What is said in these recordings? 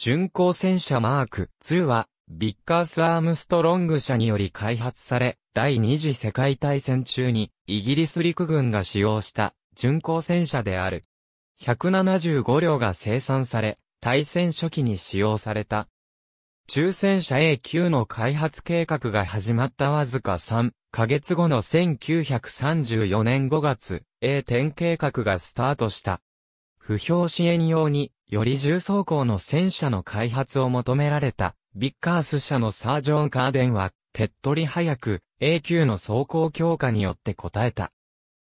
巡航戦車マーク2は、ビッカース・アームストロング社により開発され、第二次世界大戦中にイギリス陸軍が使用した巡航戦車である。175両が生産され、対戦初期に使用された。中戦車 A9 の開発計画が始まったわずか3ヶ月後の1934年5月、A10 計画がスタートした。不評支援用により重装甲の戦車の開発を求められた、ビッカース社のサージョン・カーデンは、手っ取り早く A 級の走行強化によって応えた。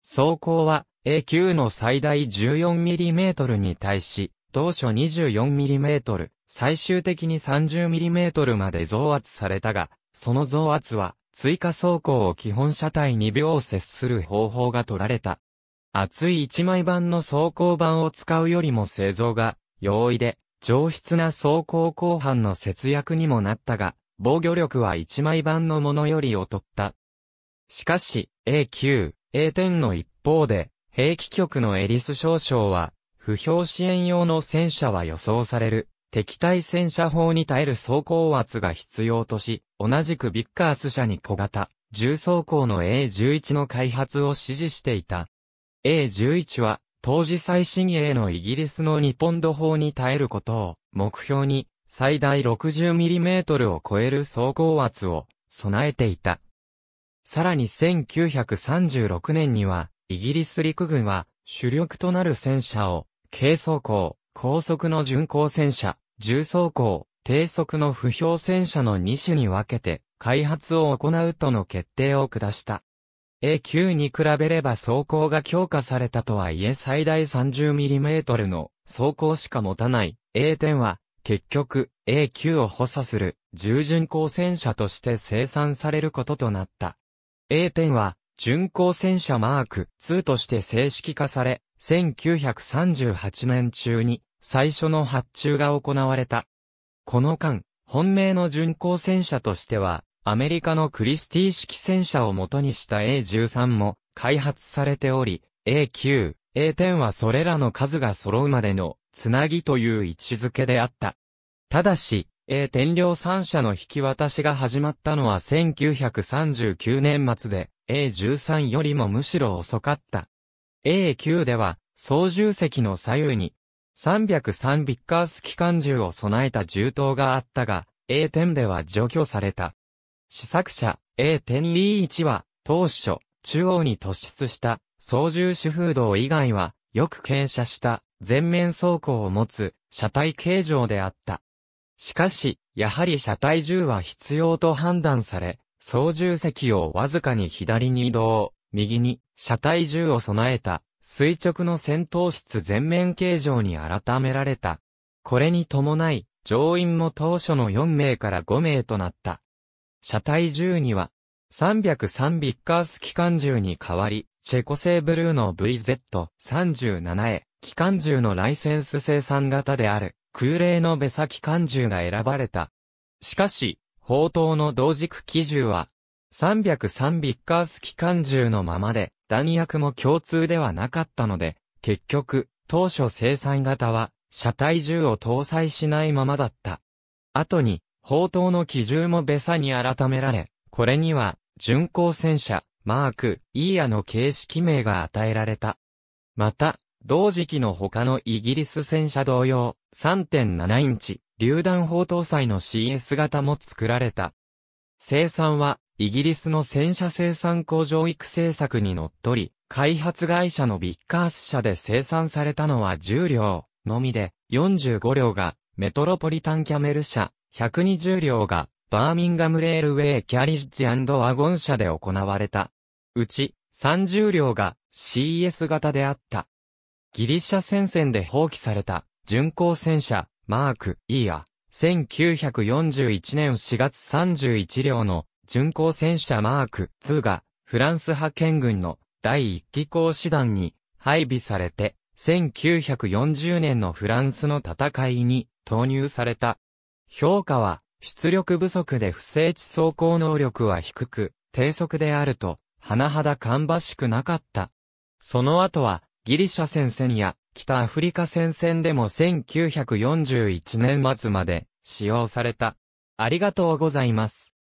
走行は A 級の最大 14mm に対し、当初 24mm、最終的に 30mm まで増圧されたが、その増圧は、追加走行を基本車体に秒接する方法が取られた。厚い1枚版の走行版を使うよりも製造が容易で、上質な走行後半の節約にもなったが、防御力は一枚版のものより劣った。しかし、A9、A10 の一方で、兵器局のエリス少将は、不評支援用の戦車は予想される。敵対戦車砲に耐える走行圧が必要とし、同じくビッカース社に小型、重装甲の A11 の開発を指示していた。A11 は、当時最新鋭のイギリスの2ポンド砲に耐えることを目標に最大 60mm を超える走行圧を備えていた。さらに1936年にはイギリス陸軍は主力となる戦車を軽装甲、高速の巡航戦車、重装甲、低速の不評戦車の2種に分けて開発を行うとの決定を下した。A9 に比べれば走行が強化されたとはいえ最大 30mm の走行しか持たない A10 は結局 A9 を補佐する従巡航戦車として生産されることとなった。A10 は巡航戦車マーク2として正式化され、1938年中に最初の発注が行われた。この間、本命の巡航戦車としてはアメリカのクリスティー式戦車を元にした A13 も開発されており、A9、A10 はそれらの数が揃うまでのつなぎという位置づけであった。ただし、A10 両3社の引き渡しが始まったのは1939年末で、A13 よりもむしろ遅かった。A9 では、操縦席の左右に、303ビッカース機関銃を備えた銃刀があったが、A10 では除去された。試作車 A.E1 は、当初、中央に突出した操縦手風道以外は、よく傾斜した全面走行を持つ車体形状であった。しかし、やはり車体銃は必要と判断され、操縦席をわずかに左に移動、右に車体銃を備えた垂直の戦闘室全面形状に改められた。これに伴い、乗員も当初の4名から5名となった。車体銃には、303ビッカース機関銃に代わり、チェコ製ブルーの VZ37A、機関銃のライセンス生産型である、空冷のベサ機関銃が選ばれた。しかし、砲塔の同軸機銃は、303ビッカース機関銃のままで、弾薬も共通ではなかったので、結局、当初生産型は、車体銃を搭載しないままだった。後に、砲塔の基準もベサに改められ、これには、巡航戦車、マーク、イーヤの形式名が与えられた。また、同時期の他のイギリス戦車同様、3.7インチ、榴弾砲搭載の CS 型も作られた。生産は、イギリスの戦車生産工場育成策にのっとり、開発会社のビッカース社で生産されたのは10両のみで、45両がメトロポリタンキャメル社、120両がバーミンガムレールウェイキャリッジワゴン車で行われた。うち30両が CS 型であった。ギリシャ戦線で放棄された巡航戦車マーク E や1941年4月31両の巡航戦車マーク2がフランス派遣軍の第1機構師団に配備されて1940年のフランスの戦いに投入された。評価は、出力不足で不整地走行能力は低く、低速であると、甚だ芳しくなかった。その後は、ギリシャ戦線や、北アフリカ戦線でも1941年末まで、使用された。ありがとうございます。